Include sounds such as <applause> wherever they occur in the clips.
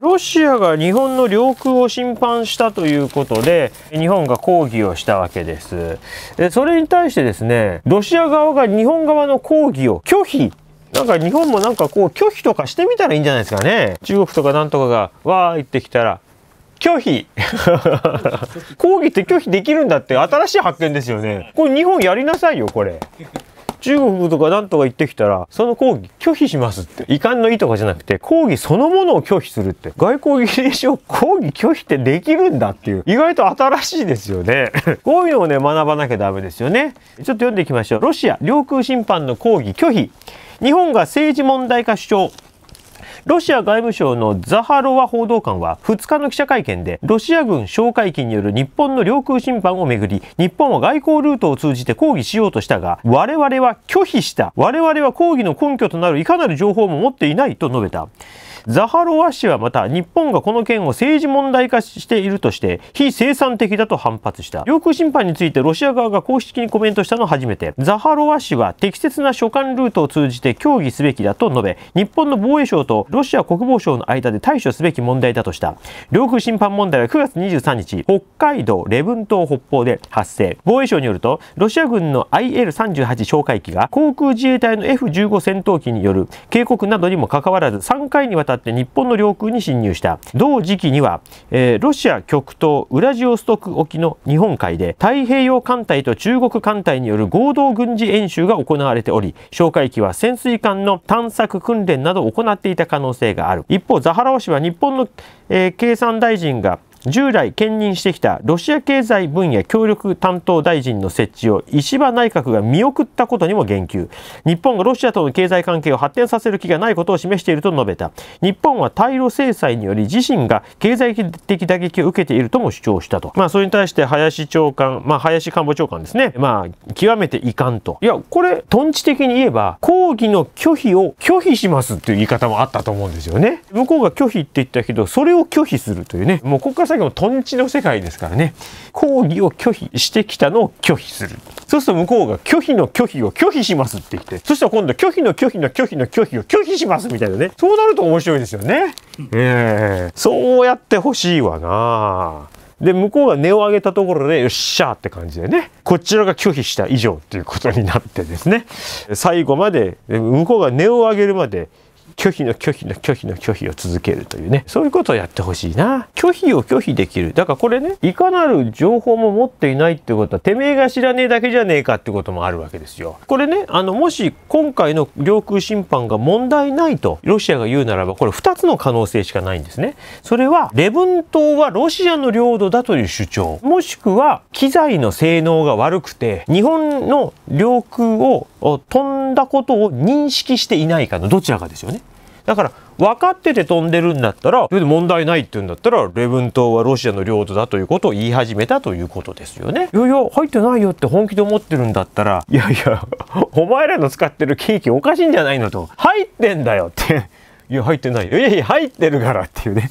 ロシアが日本の領空を侵犯したということで、日本が抗議をしたわけです。でそれに対してですね、ロシア側が日本側の抗議を拒否なんか日本もなんかこう拒否とかしてみたらいいんじゃないですかね。中国とかなんとかがわー言ってきたら、拒否 <laughs> 抗議って拒否できるんだって新しい発見ですよね。これ日本やりなさいよ、これ。中国とかなんとか言ってきたら、その抗議拒否しますって。遺憾の意とかじゃなくて、抗議そのものを拒否するって。外交議令書抗議拒否ってできるんだっていう。意外と新しいですよね。<laughs> こういうのをね、学ばなきゃダメですよね。ちょっと読んでいきましょう。ロシア領空侵犯の抗議拒否。日本が政治問題化主張。ロシア外務省のザハロワ報道官は2日の記者会見でロシア軍哨戒機による日本の領空侵犯をめぐり日本は外交ルートを通じて抗議しようとしたが我々は拒否した我々は抗議の根拠となるいかなる情報も持っていないと述べた。ザハロワ氏はまた日本がこの件を政治問題化しているとして非生産的だと反発した領空侵犯についてロシア側が公式にコメントしたのは初めてザハロワ氏は適切な所管ルートを通じて協議すべきだと述べ日本の防衛省とロシア国防省の間で対処すべき問題だとした領空侵犯問題は9月23日北海道礼文島北方で発生防衛省によるとロシア軍の IL38 哨戒機が航空自衛隊の F15 戦闘機による警告などにもかかわらず3回にわたってって日本の領空に侵入した同時期には、えー、ロシア極東ウラジオストク沖の日本海で太平洋艦隊と中国艦隊による合同軍事演習が行われており哨戒機は潜水艦の探索訓練などを行っていた可能性がある一方ザハラオ氏は日本の、えー、経産大臣が従来兼任してきたロシア経済分野協力担当大臣の設置を石破内閣が見送ったことにも言及日本がロシアとの経済関係を発展させる気がないことを示していると述べた日本は対ロ制裁により自身が経済的打撃を受けているとも主張したとまあそれに対して林長官まあ林官房長官ですねまあ極めて遺憾といやこれトンチ的に言えば抗議の拒否を拒否しますという言い方もあったと思うんですよね向こうが拒否って言ったけどそれを拒否するというねもう国家作業トンチの世界ですからね抗議を拒否してきたのを拒否するそうすると向こうが拒否の拒否を拒否しますって言ってそしたら今度拒否の拒否の拒否の拒否を拒否しますみたいなねそうなると面白いですよねええー、そうやってほしいわなで向こうが根を上げたところでよっしゃーって感じでねこちらが拒否した以上ということになってですね最後まで向こうが根を上げるまで拒否の拒否の拒否の拒否を続けるというねそういうことをやってほしいな拒否を拒否できるだからこれねいかなる情報も持っていないってことはてめえが知らねえだけじゃねえかってこともあるわけですよこれねあのもし今回の領空侵犯が問題ないとロシアが言うならばこれ2つの可能性しかないんですねそれはレブン島はロシアの領土だという主張もしくは機材の性能が悪くて日本の領空を飛んだことを認識していないかのどちらかですよね。だから分かってて飛んでるんだったらそれで問題ないって言うんだったらレブン島はロシアの領土だということを言い始めたということですよね。いやいや入ってないよって本気で思ってるんだったらいやいやお前らの使ってるケーキおかしいんじゃないのと入ってんだよっていや入ってないよいやいや入ってるからっていうね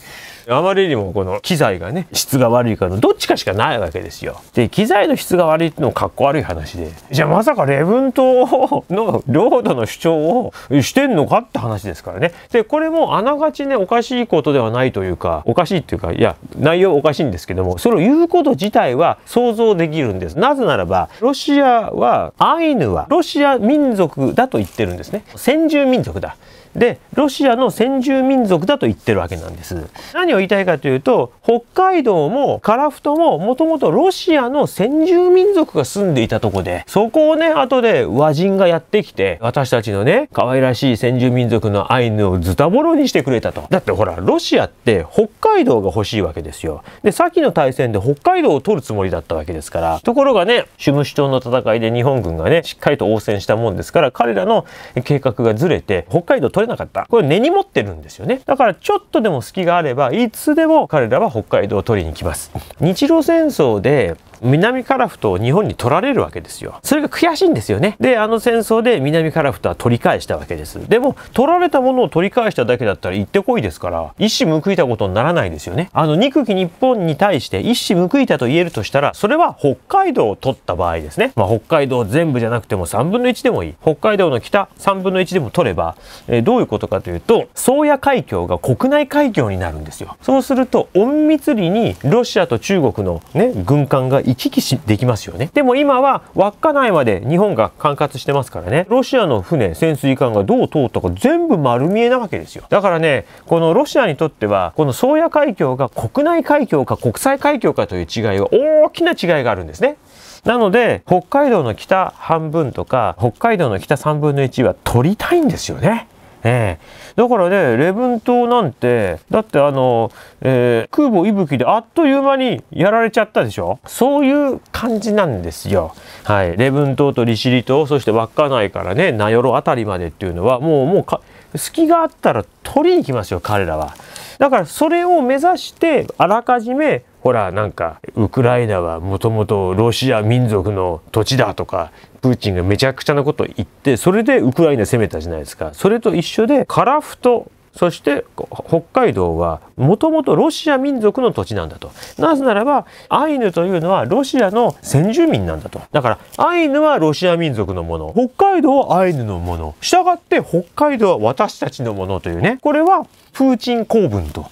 あまりにもこの機材がね質が悪いからどっちかしかないわけですよで機材の質が悪いってのもかっこ悪い話でじゃあまさか礼文島の領土の主張をしてんのかって話ですからねでこれもあながちねおかしいことではないというかおかしいっていうかいや内容おかしいんですけどもそれを言うこと自体は想像できるんですなぜならばロシアはアイヌはロシア民族だと言ってるんですね先住民族だでロシアの先住民族だと言ってるわけなんです何を言いたいかというと北海道も樺太ももともとロシアの先住民族が住んでいたとこでそこをね後で和人がやってきて私たちのね可愛らしい先住民族のアイヌをズタボロにしてくれたとだってほらロシアって北海道が欲しいわけですよで先の大戦で北海道を取るつもりだったわけですからところがねシュムシュ島の戦いで日本軍がねしっかりと応戦したもんですから彼らの計画がずれて北海道取れなかったこれ根に持ってるんですよねだからちょっとでも隙があればいつでも彼らは北海道を取りに来ます日露戦争で南樺太を日本に取られるわけですよ。それが悔しいんですよね。で、あの戦争で南樺太は取り返したわけです。でも、取られたものを取り返しただけだったら行ってこいですから、一矢報いたことにならないですよね。あの、憎き日本に対して一矢報いたと言えるとしたら、それは北海道を取った場合ですね。まあ、北海道全部じゃなくても3分の1でもいい。北海道の北3分の1でも取れば、えー、どういうことかというと、宗谷海峡が国内海峡になるんですよ。そうすると、隠密裏にロシアと中国のね、軍艦が行き来しできますよねでも今は稚内まで日本が管轄してますからねロシアの船潜水艦がどう通ったか全部丸見えなわけですよだからねこのロシアにとってはこの宗谷海峡が国内海峡か国際海峡かという違いは大きな違いがあるんですねなので北海道の北半分とか北海道の北3分の1は取りたいんですよねねだからね礼文島なんてだってあの、えー、空母息吹であっという間にやられちゃったでしょそういう感じなんですよはい礼文島と利尻島そして稚内からね名寄辺りまでっていうのはもうもう隙があったら取りに行きますよ彼らはだからそれを目指してあらかじめほらなんかウクライナはもともとロシア民族の土地だとかプーチンがめちゃくちゃなこと言ってそれでウクライナ攻めたじゃないですかそれと一緒でカラフトそして北海道はもともとロシア民族の土地なんだと。なぜならばアイヌというのはロシアの先住民なんだと。だからアイヌはロシア民族のもの、北海道はアイヌのもの、従って北海道は私たちのものというね、これはプーチン公文と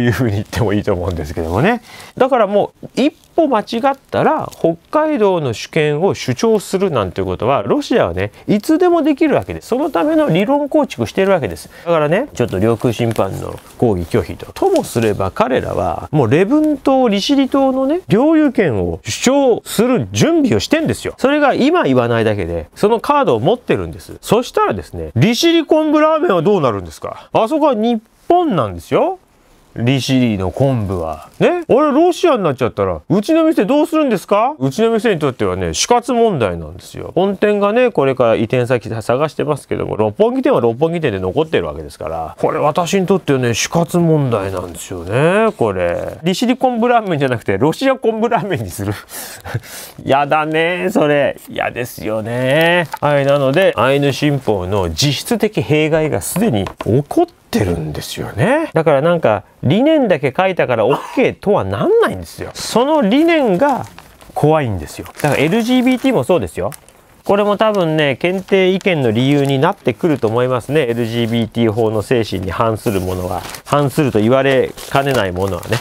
いうふうに言ってもいいと思うんですけどもねだからもう一歩間違ったら北海道の主権を主張するなんていうことはロシアはねいつでもできるわけですそのための理論構築してるわけですだからねちょっと領空侵犯の抗議拒否とともすれば彼らはもうレブン島利尻島のね領有権を主張する準備をしてんですよそれが今言わないだけでそのカードを持ってるんですそしたらですね利尻昆布ラーメンはどうなるんですかあそこは日本なんですよ利尻の昆布は。ねあれ、ロシアになっちゃったら、うちの店どうするんですかうちの店にとってはね、死活問題なんですよ。本店がね、これから移転先探してますけども、六本木店は六本木店で残ってるわけですから、これ私にとってはね、死活問題なんですよね、これ。利尻昆布ラーメンじゃなくて、ロシア昆布ラーメンにする。<laughs> やだね、それ。嫌ですよね。はい、なので、アイヌ新法の実質的弊害がすでに起こってってるんですよねだからなんか理念だけ書いたから OK とはなんないんですよその理念が怖いんですよだから LGBT もそうですよこれも多分ね検定意見の理由になってくると思いますね LGBT 法の精神に反するものは反すると言われかねないものはね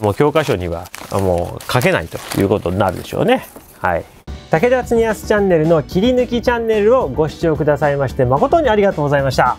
もう教科書にはもう書けないということになるでしょうねはい武田恒康チャンネルの切り抜きチャンネルをご視聴くださいまして誠にありがとうございました